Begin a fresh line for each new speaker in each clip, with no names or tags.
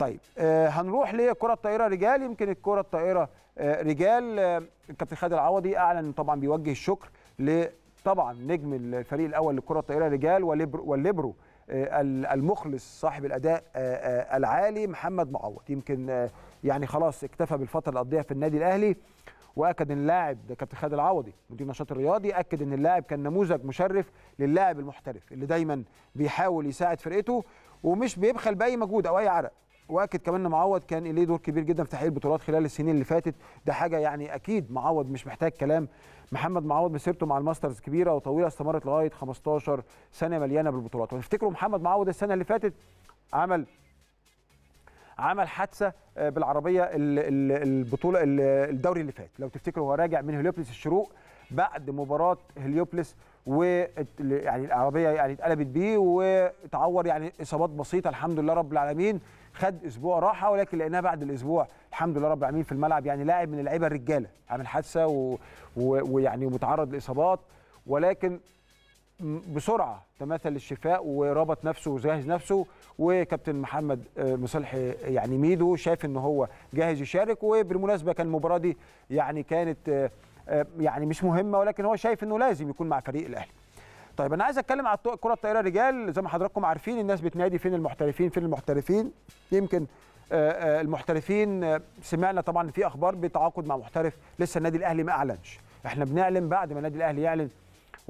طيب آه هنروح لكره الطائره رجال يمكن الكره الطائره آه رجال آه الكابتن خالد العوضي اعلن طبعا بيوجه الشكر طبعا نجم الفريق الاول لكره الطائره رجال والليبرو آه، المخلص صاحب الاداء آه، آه، العالي محمد معوض يمكن يعني خلاص اكتفى بالفتره اللي قضيها في النادي الاهلي واكد ان اللاعب ده كابتن خالد العوضي مدير النشاط الرياضي اكد ان اللاعب كان نموذج مشرف للاعب المحترف اللي دايما بيحاول يساعد فرقته ومش بيبخل باي مجهود او اي عرق واكد كمان ان معوض كان ليه دور كبير جدا في تحقيق البطولات خلال السنين اللي فاتت ده حاجه يعني اكيد معوض مش محتاج كلام محمد معوض مسيرته مع الماسترز كبيره وطويله استمرت لغايه 15 سنه مليانه بالبطولات وتفتكروا محمد معوض السنه اللي فاتت عمل عمل حادثه آه، بالعربيه البطوله الدوري اللي فات لو تفتكروا هو راجع من هليوبلس الشروق بعد مباراه هليوبلس و يعني العربيه يعني اتقلبت بيه وتعور يعني اصابات بسيطه الحمد لله رب العالمين خد اسبوع راحه ولكن لقيناه بعد الاسبوع الحمد لله رب العالمين في الملعب يعني لاعب من اللعيبه الرجاله عامل حادثه ويعني و... و... متعرض لاصابات ولكن بسرعه تماثل الشفاء وربط نفسه وجهز نفسه وكابتن محمد آه، مصلحي آه، يعني ميدو شاف ان هو جاهز يشارك وبالمناسبه كان المباراه دي يعني كانت آه، يعني مش مهمه ولكن هو شايف انه لازم يكون مع فريق الاهلي. طيب انا عايز اتكلم على كره الطائره رجال زي ما حضراتكم عارفين الناس بتنادي فين المحترفين فين المحترفين يمكن المحترفين سمعنا طبعا في اخبار بتعاقد مع محترف لسه النادي الاهلي ما اعلنش احنا بنعلن بعد ما النادي الاهلي يعلن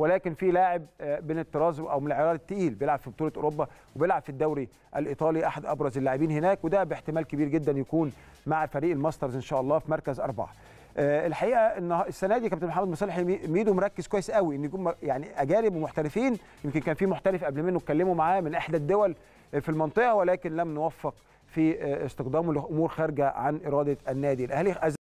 ولكن في لاعب من آه، الطراز او من العيار الثقيل بيلعب في بطوله اوروبا وبيلعب في الدوري الايطالي احد ابرز اللاعبين هناك وده باحتمال كبير جدا يكون مع فريق الماسترز ان شاء الله في مركز اربعه. آه، الحقيقه ان السنه دي كابتن محمد مصالح ميدو مركز كويس قوي ان يكون يعني اجانب ومحترفين يمكن كان في محترف قبل منه اتكلموا معاه من احدى الدول في المنطقه ولكن لم نوفق في آه، استقدامه لامور خارجه عن اراده النادي الاهلي